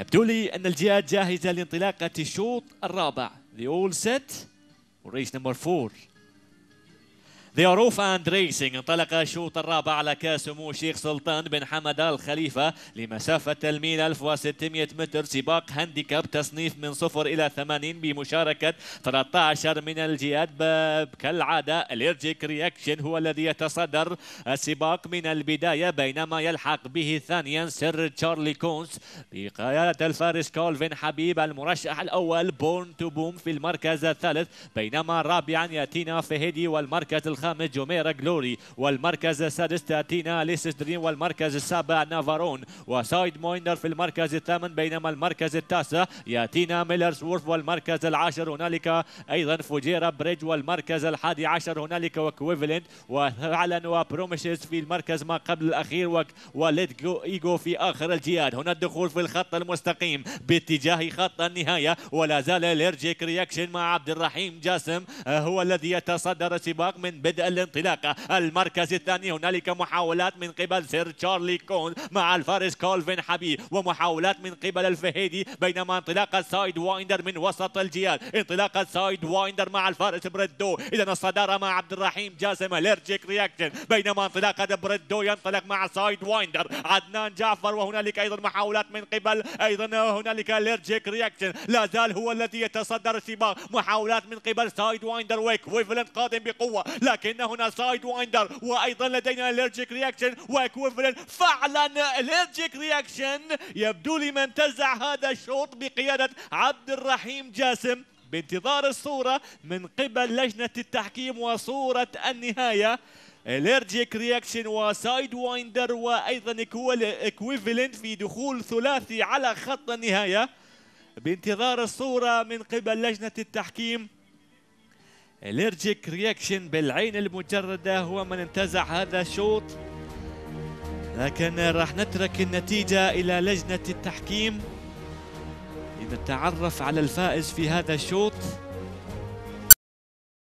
يبدو لي أن الجهاد جاهزة لانطلاقة الشوط الرابع The All Set Race number four. ذا روف اند ريسنج انطلق الشوط الرابع على كاس سمو الشيخ سلطان بن حمد الخليفه لمسافه الميل 1600 متر سباق هانديكاب تصنيف من صفر الى 80 بمشاركه 13 من الجهات كالعاده اليرجيك رياكشن هو الذي يتصدر السباق من البدايه بينما يلحق به ثانيا سر تشارلي كونز بقياده الفارس كولفين حبيب المرشح الاول بورن تو بوم في المركز الثالث بينما رابعا ياتينا فهيدي والمركز الخامس الخامس جوميرا جلوري والمركز السادس تاتينا ليسس دريم والمركز السابع نافارون وسايد موينر في المركز الثامن بينما المركز التاسع ياتينا ميلرز وورف والمركز العاشر هنالك ايضا فوجيرا بريدج والمركز الحادي عشر هنالك وكويفلنت وفعلا وبروميشز في المركز ما قبل الاخير وليد ايجو في اخر الجياد هنا الدخول في الخط المستقيم باتجاه خط النهايه ولا زال الارجيك رياكشن مع عبد الرحيم جاسم آه، هو الذي يتصدر السباق من بدء الانطلاقة المركز الثاني هنالك محاولات من قبل سير تشارلي كون مع الفارس كولفين حبيب ومحاولات من قبل الفهيدي بينما انطلاقة سايد وايندر من وسط الجيال انطلاقة سايد وايندر مع الفارس بريدو إذا الصدارة مع عبد الرحيم جاسم اليرجيك رياكشن بينما انطلاقة بريدو ينطلق مع سايد وايندر عدنان جعفر وهنالك أيضا محاولات من قبل أيضا هنالك اليرجيك رياكشن لا زال هو الذي يتصدر السباق محاولات من قبل سايد وايندر ويك ويفلنت قادم بقوة لكن لكن هنا سايد وايندر وايضا لدينا الرجيك رياكشن واكويفلن فعلا الرجيك رياكشن يبدو لي من تزع هذا الشوط بقياده عبد الرحيم جاسم بانتظار الصوره من قبل لجنه التحكيم وصوره النهايه الرجيك رياكشن وسايد وايندر وايضا اكويفلنت في دخول ثلاثي على خط النهايه بانتظار الصوره من قبل لجنه التحكيم اليرجيك رياكشن بالعين المجردة هو من انتزع هذا الشوط لكن راح نترك النتيجة إلى لجنة التحكيم لنتعرف على الفائز في هذا الشوط